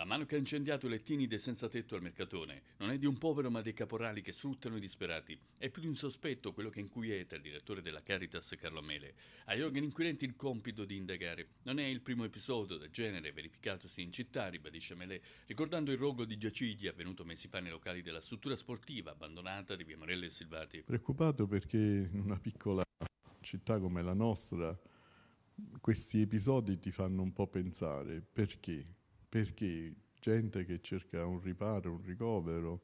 La mano che ha incendiato i lettini dei senza tetto al mercatone non è di un povero ma dei caporali che sfruttano i disperati. È più di un sospetto quello che inquieta il direttore della Caritas Carlo Mele. Agli organi inquirenti il compito di indagare. Non è il primo episodio del genere verificatosi in città, ribadisce Mele, ricordando il rogo di Giacigli avvenuto mesi fa nei locali della struttura sportiva abbandonata di Via Morelle e Silvati. Preoccupato perché in una piccola città come la nostra questi episodi ti fanno un po' pensare perché perché gente che cerca un riparo, un ricovero,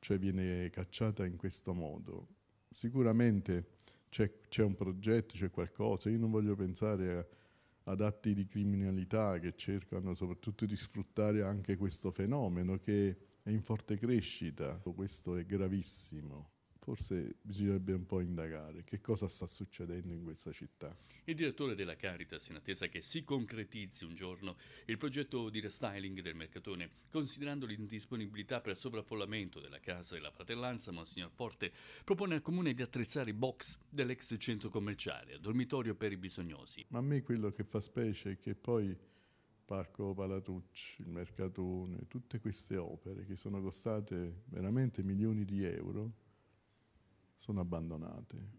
cioè viene cacciata in questo modo. Sicuramente c'è, c'è un progetto, c'è qualcosa, io non voglio pensare a, ad atti di criminalità che cercano soprattutto di sfruttare anche questo fenomeno che è in forte crescita, questo è gravissimo forse bisognerebbe un po' indagare che cosa sta succedendo in questa città. Il direttore della Caritas, in attesa che si concretizzi un giorno il progetto di restyling del Mercatone, considerando l'indisponibilità per sovraffollamento della Casa della Fratellanza, Monsignor Forte propone al Comune di attrezzare i box dell'ex centro commerciale, dormitorio per i bisognosi. Ma a me quello che fa specie è che poi Parco Palatucci, il Mercatone, tutte queste opere che sono costate veramente milioni di euro, sono abbandonate.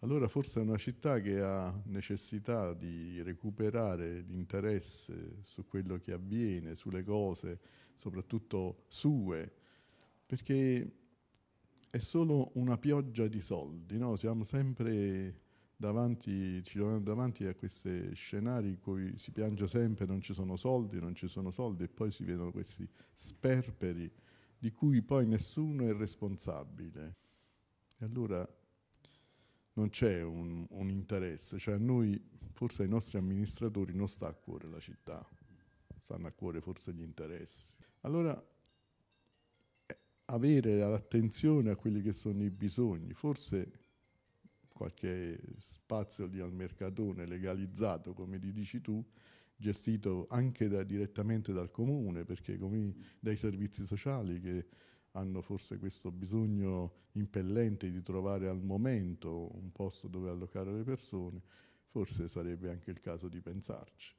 Allora forse è una città che ha necessità di recuperare l'interesse su quello che avviene, sulle cose, soprattutto sue, perché è solo una pioggia di soldi, no? siamo sempre davanti, ci troviamo davanti a questi scenari in cui si piange sempre non ci sono soldi, non ci sono soldi e poi si vedono questi sperperi di cui poi nessuno è responsabile. E allora non c'è un, un, interesse, cioè a noi, forse ai nostri amministratori non sta a cuore la città, stanno a cuore forse gli interessi. Allora eh, avere l'attenzione a quelli che sono i bisogni, forse qualche spazio lì al mercatone legalizzato, come ti dici tu, gestito anche da, direttamente dal comune, perché come, dai servizi sociali che hanno forse questo bisogno impellente di trovare al momento un posto dove allocare le persone, forse sarebbe anche il caso di pensarci.